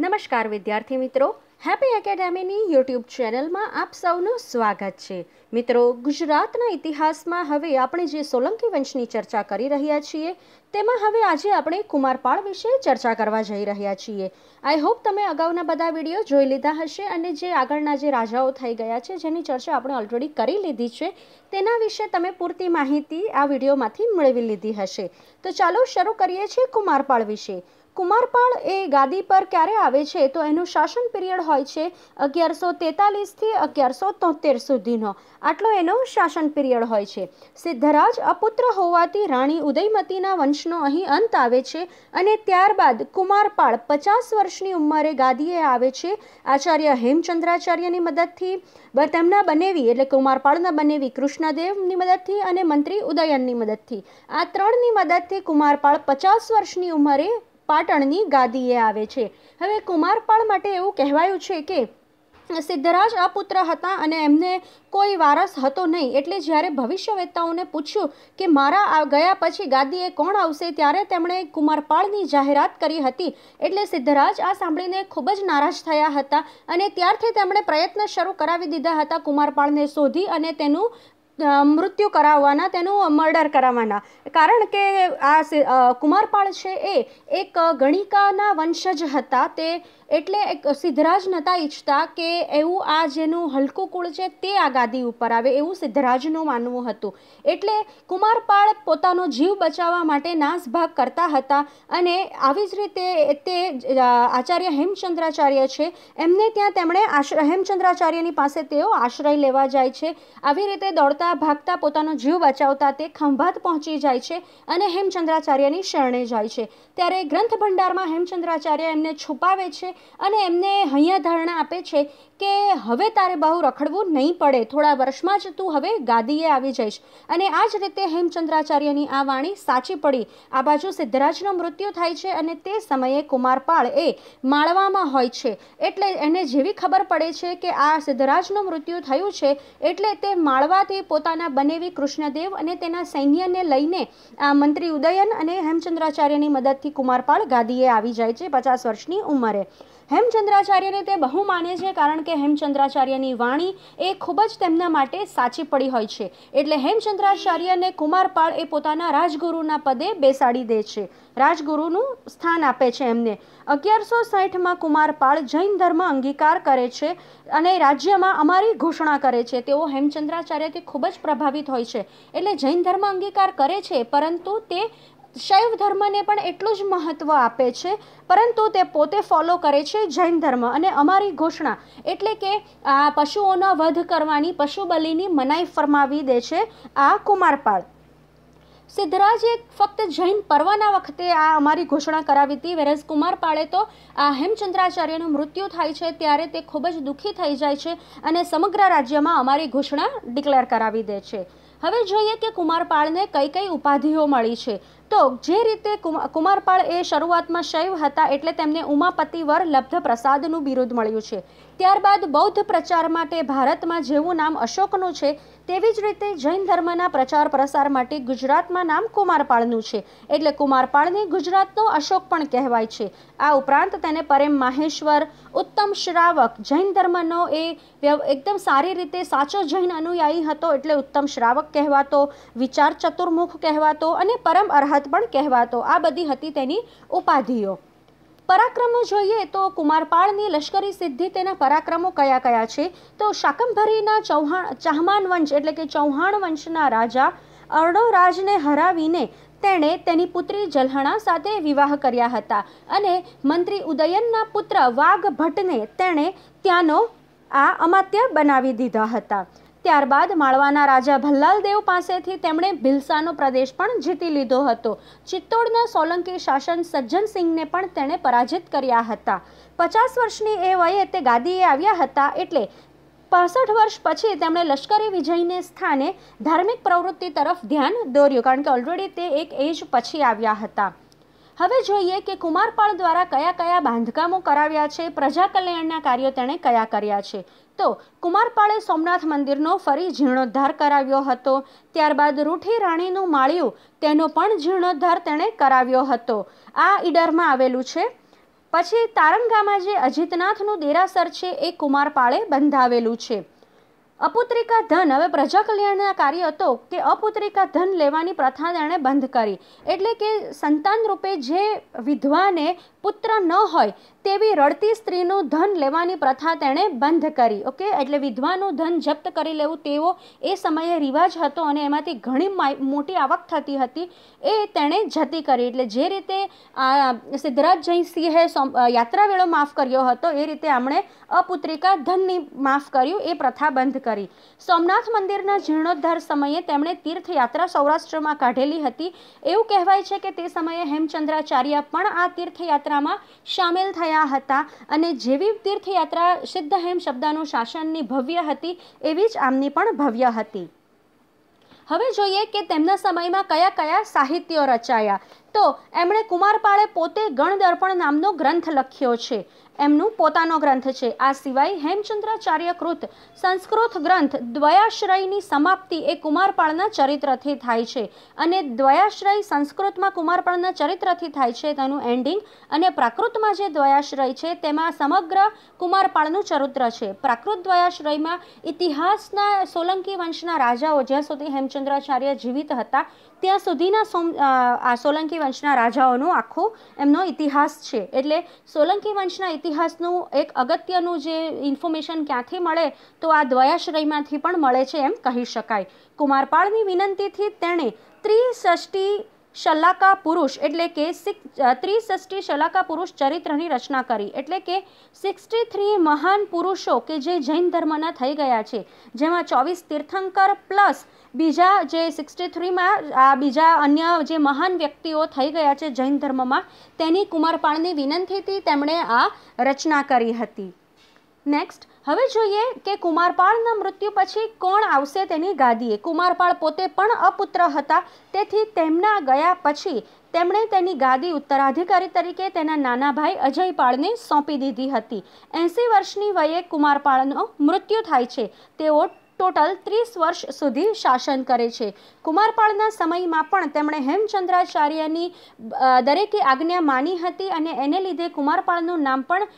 નમસ્કાર વિદ્યાર્થી મિત્રો હેપી એકેડેમીની યુટ્યુબ ચેનલમાં આપ સૌનું સ્વાગત છે મિત્રો ગુજરાતના ઇતિહાસમાં હવે આપણે જે સોલંકી વંશની ચર્ચા કરી રહ્યા છીએ તેમાં હવે આજે આપણે કુમારપાળ વિશે ચર્ચા કરવા જઈ રહ્યા છીએ આઈ હોપ તમે અગાઉના બધા વિડીયો જોઈ લીધા હશે અને જે આગળના જે રાજાઓ થઈ ગયા છે જેની ચર્ચા આપણે ઓલરેડી કરી લીધી છે તેના વિશે તમે પૂરતી માહિતી આ વિડીયોમાંથી મેળવી લીધી હશે તો ચાલો શરૂ કરીએ છીએ કુમારપાળ વિશે કુમારપાળ એ ગાદી પર ક્યારે આવે છે તો એનું શાસન પિરિયડ હોય છે અગિયારસો તેતાલીસથી અગિયારસો તોતેર સુધીનો આટલો એનો શાસન પિરિયડ હોય છે સિદ્ધરાજ અપુત્ર હોવાથી રાણી ઉદયમતીના વંશનો અહીં અંત આવે છે અને ત્યારબાદ કુમારપાળ પચાસ વર્ષની ઉંમરે ગાદીએ આવે છે આચાર્ય હેમચંદ્રાચાર્યની મદદથી તેમના બનેવી એટલે કુમારપાળના બનેવી કૃષ્ણદેવની મદદથી અને મંત્રી ઉદયનની મદદથી આ ત્રણની મદદથી કુમારપાળ પચાસ વર્ષની ઉંમરે પાટણની ગાદીએ આવે છે હવે કુમારપાળ માટે એવું કહેવાયું છે કે સિદ્ધરાજ અપુત્ર હતા અને એમને કોઈ વારસ હતો નહીં એટલે જ્યારે ભવિષ્યવેત્તાઓને પૂછ્યું કે મારા આ ગયા પછી ગાદીએ કોણ આવશે ત્યારે તેમણે કુમારપાળની જાહેરાત કરી હતી એટલે સિદ્ધરાજ આ સાંભળીને ખૂબ જ નારાજ થયા હતા અને ત્યારથી તેમણે પ્રયત્ન શરૂ કરાવી દીધા હતા કુમારપાળને શોધી અને તેનું મૃત્યુ કરાવવાના તેનું મર્ડર કરાવવાના કારણ કે આ કુમારપાળ છે એ એક ગણિકાના વંશજ હતા તે એટલે સિદ્ધરાજ નહોતા ઈચ્છતા કે એવું આ જેનું હલકું કુળ છે તે આ ગાદી ઉપર આવે એવું સિદ્ધરાજનું માનવું હતું એટલે કુમારપાળ પોતાનો જીવ બચાવવા માટે નાસભાગ કરતા હતા અને આવી જ રીતે તે આચાર્ય હેમચંદ્રાચાર્ય છે એમને ત્યાં તેમણે આશ્રય હેમચંદ્રાચાર્યની પાસે તેઓ આશ્રય લેવા જાય છે આવી રીતે દોડતા ભાગતા પોતાનો જીવ બચાવતા તે ખંભાત પહોંચી જાય છે અને હેમચંદ્રાચાર્યની શરણે જાય છે ત્યારે ગ્રંથ ભંડારમાં હેમચંદ્રાચાર્ય એમને છુપાવે છે અને એમને અહીંયા ધારણા આપે છે કે હવે તારે બહુ રખડવું નહીં પડે થોડા વર્ષમાં જ તું હવે ગાદીએ આવી જઈશ અને આ જ રીતે હેમચંદ્રાચાર્યની આ વાણી સાચી પડી આ બાજુ સિદ્ધરાજનું મૃત્યુ થાય છે અને તે સમયે કુમારપાળ એ માળવામાં હોય છે એટલે એને જેવી ખબર પડે છે કે આ સિદ્ધરાજનું મૃત્યુ થયું છે એટલે તે માળવાથી પોતાના બનેવી કૃષ્ણદેવ અને તેના સૈન્યને લઈને આ મંત્રી ઉદયન અને હેમચંદ્રાચાર્યની મદદથી કુમારપાળ ગાદીએ આવી જાય છે પચાસ વર્ષની ઉંમરે હેમચંદ્રાચાર્યને તે બહુ માને છે કારણ કે હેમચંદ્રાચાર્યની વાણી એ ખૂબ જ તેમના માટે સાચી પડી હોય છે એટલે હેમચંદ્રાચાર્યને કુમારપાળ એ પોતાના રાજગુરુના પદે બેસાડી દે છે રાજગુરુનું સ્થાન આપે છે એમને અગિયારસો સાઠમાં કુમારપાળ જૈન ધર્મ અંગીકાર કરે છે અને રાજ્યમાં અમારી ઘોષણા કરે છે તેઓ હેમચંદ્રાચાર્યથી ખૂબ જ પ્રભાવિત હોય છે એટલે જૈન ધર્મ અંગીકાર કરે છે પરંતુ તે શૈવ ધર્મને પણ એટલું જ મહત્ત્વ આપે છે પરંતુ તે પોતે ફોલો કરે છે જૈન ધર્મ અને અમારી ઘોષણા એટલે કે આ પશુઓનો વધ કરવાની પશુબલિની મનાઈ ફરમાવી દે છે આ કુમારપાળ સિદ્ધરાજે ફક્ત જૈન પર્વના વખતે આ અમારી ઘોષણા કરાવી હતી વેરસ કુમારપાળે તો આ હેમચંદ્રાચાર્યનું મૃત્યુ થાય છે ત્યારે તે ખૂબ જ દુઃખી થઈ જાય છે અને સમગ્ર રાજ્યમાં અમારી ઘોષણા ડિક્લેર કરાવી દે છે હવે જોઈએ કે કુમારપાળને કઈ કઈ ઉપાધિઓ મળી છે તો જે રીતે કુમારપાળ એ શરૂઆતમાં શૈવ હતા એટલે તેમને ઉમાપતિવર લબ્ધ પ્રસાદનું બિરુદ મળ્યું છે ત્યારબાદ બૌદ્ધ પ્રચાર માટે ભારતમાં જેવું નામ અશોકનું છે તેવી જ રીતે જૈન ધર્મના પ્રચાર પ્રસાર માટે ગુજરાતમાં નામ કુમારપાળનું છે એટલે કુમારપાળને ગુજરાતનો અશોક પણ કહેવાય છે આ ઉપરાંત તેને પરેમ માહેશ્વર ઉત્તમ શ્રાવક જૈન ધર્મનો એ એકદમ સારી રીતે સાચો જૈન અનુયાયી હતો એટલે ઉત્તમ શ્રાવક કહેવાતો વિચાર ચતુર્મુખ કહેવાતો અને પરમ અર્હત પણ કહેવાતો આ બધી હતી તેની ઉપાધિઓ પરાક્રમો જોઈએ તો કુમારપાળની લશ્કરી સિદ્ધિ તેના પરાક્રમો કયા કયા છે તો શાકંભરીના ચૌહાણ ચહમાન વંશ એટલે કે ચૌહાણ વંશના રાજા અર્ણોરાજને હરાવીને તેણે તેની પુત્રી જલહણા સાથે વિવાહ કર્યા હતા અને મંત્રી ઉદયનના પુત્ર વાઘ ભટ્ટને તેણે ત્યાંનો આ અમાત્ય બનાવી દીધા હતા ત્યારબાદ માળવાના રાજા ભલ્લાલદેવ પાસેથી તેમણે ભિલસાનો પ્રદેશ પણ જીતી લીધો હતો ચિત્તોડના સોલંકી શાસન સજ્જનસિંહને પણ તેણે પરાજિત કર્યા હતા પચાસ વર્ષની એ વયે તે ગાદીએ આવ્યા હતા એટલે પાસઠ વર્ષ પછી તેમણે લશ્કરી વિજયને સ્થાને ધાર્મિક પ્રવૃત્તિ તરફ ધ્યાન દોર્યું કારણ કે ઓલરેડી તે એક એજ પછી આવ્યા હતા હવે જોઈએ કે કુમારપાળ દ્વારા કયા કયા બાંધકામો કરાવ્યા છે પ્રજા કલ્યાણના કાર્યો તેણે કયા કર્યા છે તો કુમારપાળે સોમનાથ મંદિરનો ફરી જીર્ણોદ્ધાર કરાવ્યો હતો ત્યારબાદ રૂઠી રાણીનું માળિયું તેનો પણ જીર્ણોદ્ધાર તેણે કરાવ્યો હતો આ ઈડરમાં આવેલું છે પછી તારંગામાં જે અજિતનાથનું દેરાસર છે એ કુમારપાળે બંધાવેલું છે અપુત્રિકા ધન હવે પ્રજા કલ્યાણના કાર્ય હતો કે અપુત્રિકા ધન લેવાની પ્રથા એણે બંધ કરી એટલે કે સંતાન રૂપે જે વિધવાને પુત્ર ન હોય તેવી રડતી સ્ત્રીનું ધન લેવાની પ્રથા તેણે બંધ કરી ઓકે એટલે વિધવાનું ધન જપ્ત કરી લેવું તેવો એ સમયે રિવાજ હતો અને એમાંથી ઘણી મોટી આવક થતી હતી એ તેણે જતી કરી એટલે જે રીતે સિદ્ધરાજ જૈન સિંહે યાત્રા વેળો માફ કર્યો હતો એ રીતે આમણે અપુત્રિકા ધનની માફ કર્યું એ પ્રથા બંધ કરી સોમનાથ મંદિરના જીર્ણોદ્ધાર સમયે તેમણે તીર્થયાત્રા સૌરાષ્ટ્રમાં કાઢેલી હતી એવું કહેવાય છે કે તે સમયે હેમચંદ્રાચાર્ય પણ આ તીર્થયાત્રા તીર્થયાત્રામાં સામેલ થયા હતા અને જેવી તીર્થયાત્રા સિદ્ધ સિદ્ધહેમ શબ્દાનું શાસનની ભવ્ય હતી એવી જ આમની પણ ભવ્ય હતી હવે જોઈએ કે તેમના સમયમાં કયા કયા સાહિત્યો રચાયા તો એમણે કુમારપાળે પોતે ગણદર્પણ નામનો ગ્રંથ લખ્યો છે એમનું પોતાનો ગ્રંથ છે આ સિવાય હેમચંદ્રાચાર્ય કૃત સંસ્કૃત ગ્રંથ દ્વયાશ્રયની સમાપ્તિ એ કુમારપાળના ચરિત્રથી થાય છે અને દ્વયાશ્રય સંસ્કૃતમાં કુમારપાળના ચરિત્રથી થાય છે તેનું એન્ડિંગ અને પ્રાકૃતમાં જે દ્વયાશ્રય છે તેમાં સમગ્ર કુમારપાળનું ચરિત્ર છે પ્રાકૃત દ્વયાશ્રયમાં ઇતિહાસના સોલંકી વંશના રાજાઓ જ્યાં સુધી હેમચંદ્રાચાર્ય જીવિત હતા ત્યાં સુધીના સોમ આ સોલંકી વંશના રાજાઓનું આખો એમનો ઇતિહાસ છે એટલે સોલંકી વંશના ઇતિહાસનું એક અગત્યનું જે ઇન્ફોર્મેશન ક્યાંથી મળે તો આ દ્વયાશ્રયમાંથી પણ મળે છે એમ કહી શકાય કુમારપાળની વિનંતીથી તેણે ત્રિષષ્ટી શલાકા પુરુષ એટલે કે ત્રિસષ્ટી શલાકા પુરુષ ચરિત્રની રચના કરી એટલે કે સિક્સટી થ્રી મહાન પુરુષો કે જે જૈન ધર્મના થઈ ગયા છે જેમાં ચોવીસ તીર્થંકર પ્લસ બીજા જે સિક્સટી થ્રીમાં આ બીજા અન્ય જે મહાન વ્યક્તિઓ થઈ ગયા છે જૈન ધર્મમાં તેની કુમારપાળની વિનંતીથી તેમણે આ રચના કરી હતી નેક્સ્ટ હવે જોઈએ કે કુમારપાળના મૃત્યુ પછી કોણ આવશે તેની ગાદીએ કુમારપાળ પોતે પણ અપુત્ર હતા તેથી તેમના ગયા પછી તેમણે તેની ગાદી ઉત્તરાધિકારી તરીકે તેના નાના ભાઈ અજયપાળને સોંપી દીધી હતી એંસી વર્ષની વયે કુમારપાળનો મૃત્યુ થાય છે તેઓ ટોટલ ત્રીસ વર્ષ સુધી શાસન કરે છે કુમારપાળના સમયમાં પણ તેમણે હેમચંદ્રાચાર્યની દરેકે આજ્ઞા માની હતી અને એને લીધે કુમારપાળનું નામ પણ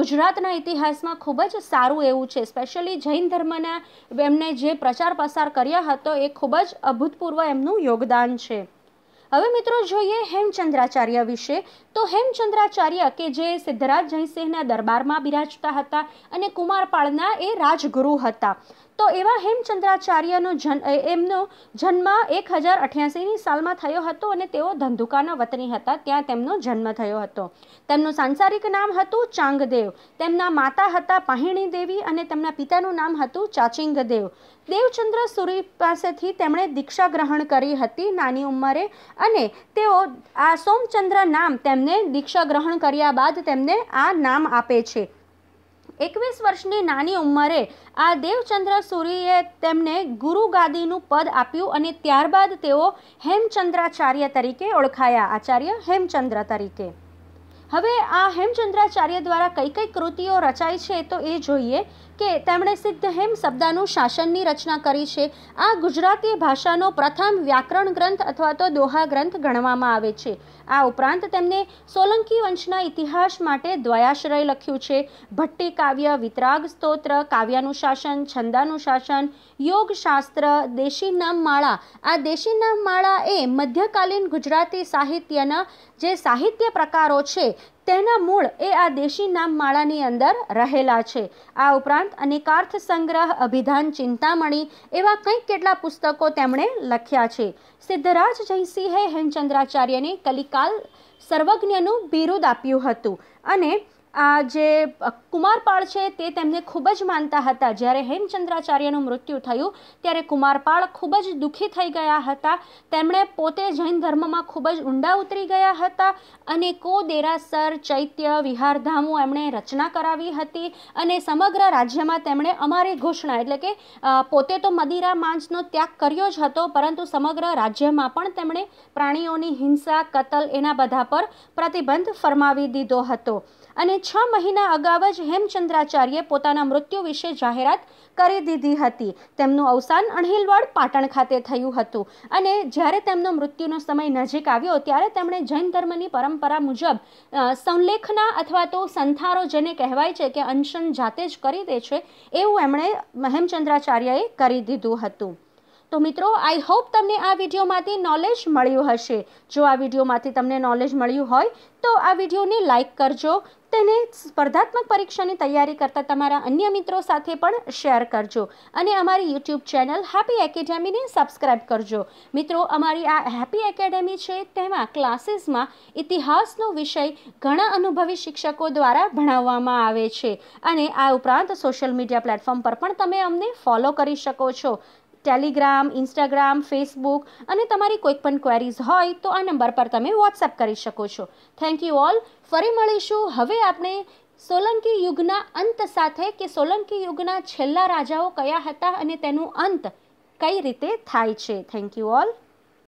ગુજરાતના ઇતિહાસમાં ખૂબ જ સારું એવું છે સ્પેશિયલી જૈન ધર્મના એમને જે પ્રચાર પસાર કર્યા હતો એ ખૂબ જ અભૂતપૂર્વ એમનું યોગદાન છે હવે મિત્રો જોઈએ હેમચંદ્રાચાર્ય વિશે તો હેમચંદ્રાચાર્ય કે જે સિદ્ધરાજ જયસિંહના દરબારમાં બિરાજતા હતા અને કુમારપાળના એ રાજગુરુ હતા તો એવા હેમચંદ્રાચાર્યનો જન એમનો જન્મ એક હજાર અઠ્યાસીની સાલમાં થયો હતો અને તેઓ ધંધુકાના વતની હતા ત્યાં તેમનો જન્મ થયો હતો તેમનું સાંસારિક નામ હતું ચાંગદેવ તેમના માતા હતા પાહિણી દેવી અને તેમના પિતાનું નામ હતું ચાચિંગદેવ દેવચંદ્ર સૂરી પાસેથી તેમણે દીક્ષા ગ્રહણ કરી હતી નાની ઉંમરે અને તેઓ આ સોમચંદ્ર નામ તેમને દીક્ષા ગ્રહણ કર્યા બાદ તેમને આ નામ આપે છે એકવીસ વર્ષની નાની ઉંમરે આ દેવચંદ્ર સૂરીએ તેમને ગુરુ ગાદીનું પદ આપ્યું અને ત્યારબાદ તેઓ હેમચંદ્રાચાર્ય તરીકે ઓળખાયા આચાર્ય હેમચંદ્ર તરીકે હવે આ હેમચંદ્રાચાર્ય દ્વારા કઈ કઈ કૃતિઓ રચાય છે તો એ જોઈએ કે તેમણે સિદ્ધ હેમ શબ્દાનું શાસનની રચના કરી છે આ ગુજરાતી ભાષાનો પ્રથમ વ્યાકરણ ગ્રંથ અથવા તો દોહા ગ્રંથ ગણવામાં આવે છે આ ઉપરાંત તેમને સોલંકી વંશના ઇતિહાસ માટે દ્વયાશ્રય લખ્યું છે ભટ્ટી કાવ્ય વિતરાગ સ્તોત્ર કાવ્યાનુશાસન છંદાનુશાસન યોગશાસ્ત્ર દેશી નામ માળા આ દેશી નામ માળા એ મધ્યકાલીન ગુજરાતી સાહિત્યના જે સાહિત્ય પ્રકારો છે તેના મૂળ એ આ દેશી નામ માળાની અંદર રહેલા છે આ ઉપરાંત અનેકાર્થ સંગ્રહ અભિધાન ચિંતામણી એવા કંઈક કેટલા પુસ્તકો તેમણે લખ્યા છે સિદ્ધરાજ જયસિંહે હેમચંદ્રાચાર્યને કલિકાલ સર્વજ્ઞનું બિરુદ આપ્યું હતું અને આ જે કુમારપાળ છે તે તેમને ખૂબ જ માનતા હતા જ્યારે હેમચંદ્રાચાર્યનું મૃત્યુ થયું ત્યારે કુમારપાળ ખૂબ જ દુઃખી થઈ ગયા હતા તેમણે પોતે જૈન ધર્મમાં ખૂબ જ ઊંડા ઉતરી ગયા હતા અને કો દેરાસર ચૈત્ય વિહારધામો એમણે રચના કરાવી હતી અને સમગ્ર રાજ્યમાં તેમણે અમારી ઘોષણા એટલે કે પોતે તો મદિરા માંસનો ત્યાગ કર્યો જ હતો પરંતુ સમગ્ર રાજ્યમાં પણ તેમણે પ્રાણીઓની હિંસા કતલ એના બધા પર પ્રતિબંધ ફરમાવી દીધો હતો અને છ મહિના અગાઉ જ હેમચંદ્રાચાર્યે પોતાના મૃત્યુ વિશે જાહેરાત કરી દીધી હતી તેમનું અવસાન અણહિલવાડ પાટણ ખાતે થયું હતું અને જ્યારે તેમનો મૃત્યુનો સમય નજીક આવ્યો ત્યારે તેમણે જૈન ધર્મની પરંપરા મુજબ સંલેખના અથવા તો સંથારો જેને કહેવાય છે કે અનશન જાતે જ કરી દે છે એવું એમણે હેમચંદ્રાચાર્યએ કરી દીધું હતું તો મિત્રો આઈ હોપ તમને આ વિડીયોમાંથી નોલેજ મળ્યું હશે જો આ વિડીયોમાંથી તમને નોલેજ મળ્યું હોય તો આ વિડીયોને લાઇક કરજો તેને સ્પર્ધાત્મક પરીક્ષાની તૈયારી કરતા તમારા અન્ય મિત્રો સાથે પણ શેર કરજો અને અમારી યુટ્યુબ ચેનલ હેપી એકેડેમીને સબસ્ક્રાઈબ કરજો મિત્રો અમારી આ હેપી એકેડેમી છે તેમાં ક્લાસીસમાં ઇતિહાસનો વિષય ઘણા અનુભવી શિક્ષકો દ્વારા ભણાવવામાં આવે છે અને આ ઉપરાંત સોશિયલ મીડિયા પ્લેટફોર્મ પર પણ તમે અમને ફોલો કરી શકો છો ટેલિગ્રામ ઇન્સ્ટાગ્રામ ફેસબુક અને તમારી કોઈ પણ ક્વેરીઝ હોય તો આ નંબર પર તમે વોટ્સએપ કરી શકો છો થેન્ક યુ ઓલ ફરી મળીશું હવે આપણે સોલંકી યુગના અંત સાથે કે સોલંકી યુગના છેલ્લા રાજાઓ કયા હતા અને તેનું અંત કઈ રીતે થાય છે થેન્ક યુ ઓલ